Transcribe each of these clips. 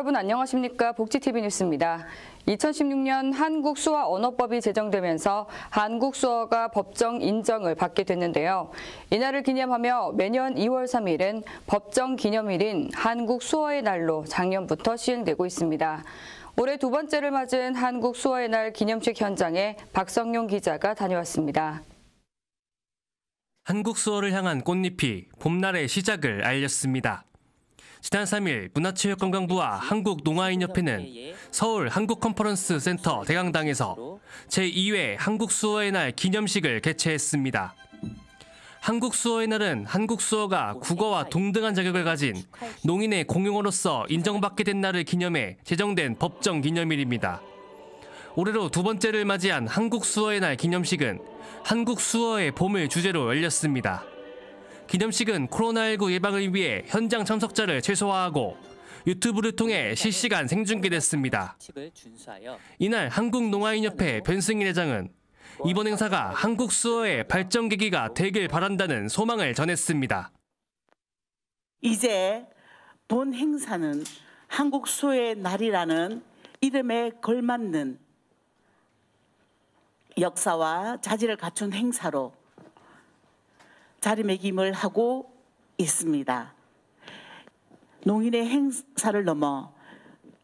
여러분 안녕하십니까? 복지TV 뉴스입니다. 2016년 한국수화 언어법이 제정되면서 한국수어가 법정 인정을 받게 됐는데요. 이날을 기념하며 매년 2월 3일은 법정 기념일인 한국수어의 날로 작년부터 시행되고 있습니다. 올해 두 번째를 맞은 한국수어의 날 기념식 현장에 박성용 기자가 다녀왔습니다. 한국수어를 향한 꽃잎이 봄날의 시작을 알렸습니다. 지난 3일 문화체육관광부와 한국농아인협회는 예, 예. 서울 한국컨퍼런스센터 대강당에서 제2회 한국수어의 날 기념식을 개최했습니다. 한국수어의 날은 한국수어가 국어와 동등한 자격을 가진 농인의 공용어로서 인정받게 된 날을 기념해 제정된 법정 기념일입니다. 올해로 두 번째를 맞이한 한국수어의 날 기념식은 한국수어의 봄을 주제로 열렸습니다. 기념식은 코로나19 예방을 위해 현장 참석자를 최소화하고 유튜브를 통해 실시간 생중계됐습니다. 이날 한국농아인협회 변승일 회장은 이번 행사가 한국 수어의 발전 계기가 되길 바란다는 소망을 전했습니다. 이제 본 행사는 한국 수어의 날이라는 이름에 걸맞는 역사와 자질을 갖춘 행사로 자리매김을 하고 있습니다. 농인의 행사를 넘어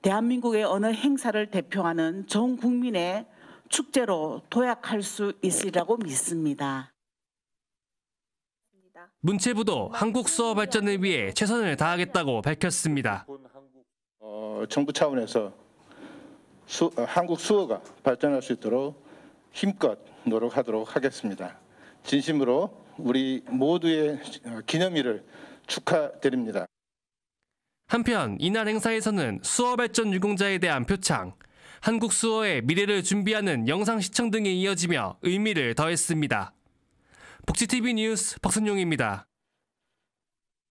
대한민국의 어느 행사를 대표하는 전 국민의 축제로 도약할 수 있으리라고 믿습니다. 문체부도 한국 수어 발전을 위해 최선을 다하겠다고 밝혔습니다. 어, 정부 차원에서 수, 어, 한국 수어가 발전할 수 있도록 힘껏 노력하도록 하겠습니다. 진심으로 우리 모두의 기념일을 축하드립니다. 한편 이날 행사에서는 수어 발전 유공자에 대한 표창, 한국 수어의 미래를 준비하는 영상 시청 등이 이어지며 의미를 더했습니다. 복지TV 뉴스 박순용입니다.